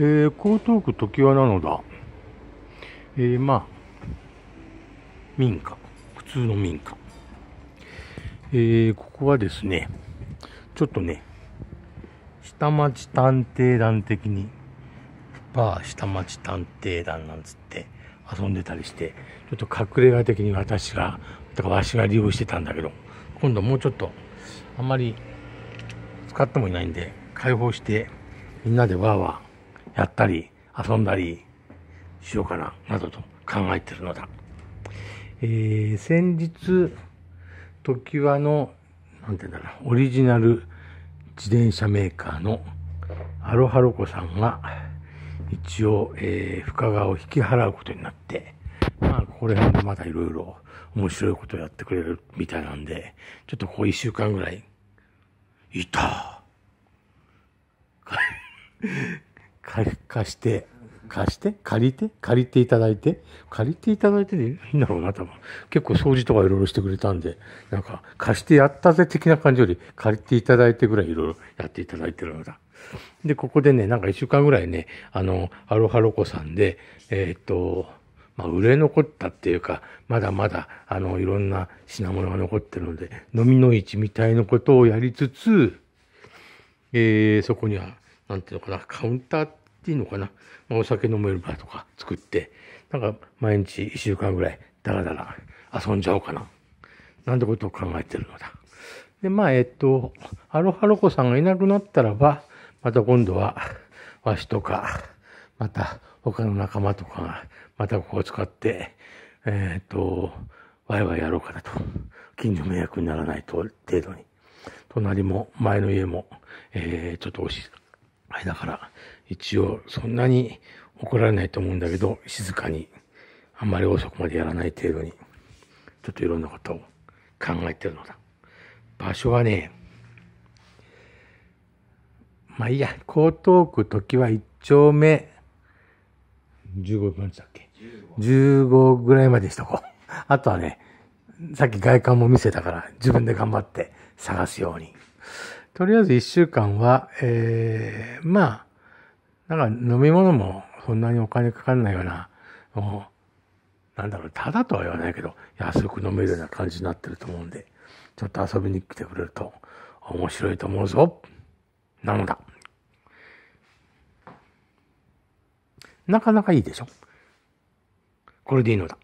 えー、江東区常盤なのだ。えー、まあ、民家。普通の民家。えー、ここはですね、ちょっとね、下町探偵団的に、バー下町探偵団なんつって遊んでたりして、ちょっと隠れ家的に私が、とかわしが利用してたんだけど、今度もうちょっと、あんまり使ってもいないんで、開放して、みんなでわーわーやったり、遊んだりしようかな、などと考えているのだ。えー、先日、常盤の、なんて言うんだろう、オリジナル自転車メーカーのアロハロコさんが、一応、えー、深川を引き払うことになって、まあ、ここら辺でまたいろいろ面白いことをやってくれるみたいなんで、ちょっとここ一週間ぐらい、いた貸して、貸して、借りて、借りていただいて、借りていただいてでいいんだろうな、多分。結構掃除とかいろいろしてくれたんで、なんか貸してやったぜ的な感じより、借りていただいてぐらいいろいろやっていただいてるのだ。で、ここでね、なんか一週間ぐらいね、あの、アロハロコさんで、えー、っと、まあ、売れ残ったっていうか、まだまだ、あの、いろんな品物が残ってるので、飲みの市みたいなことをやりつつ、えー、そこには、なんていうのかな、カウンターっていうのかな、まあ、お酒飲める場とか作って、なんか毎日1週間ぐらいダラダラ遊んじゃおうかな。なんてことを考えてるのだ。で、まあ、えっと、アロハロコさんがいなくなったらば、また今度は、わしとか、また他の仲間とかが、またここを使って、えー、っと、ワイワイやろうかなと。近所迷惑にならないと、程度に。隣も前の家も、えー、ちょっとおしはい、だから、一応、そんなに怒られないと思うんだけど、静かに、あんまり遅くまでやらない程度に、ちょっといろんなことを考えてるのだ。場所はね、まあいいや、江東区時は1丁目、15分だっけ ?15 ぐらいまでしとこう。あとはね、さっき外観も見せたから、自分で頑張って探すように。とりあえず一週間は、ええー、まあ、なんか飲み物もそんなにお金かかんないような、もう、なんだろう、ただとは言わないけど、安く飲めるような感じになってると思うんで、ちょっと遊びに来てくれると面白いと思うぞ。なのだ。なかなかいいでしょこれでいいのだ。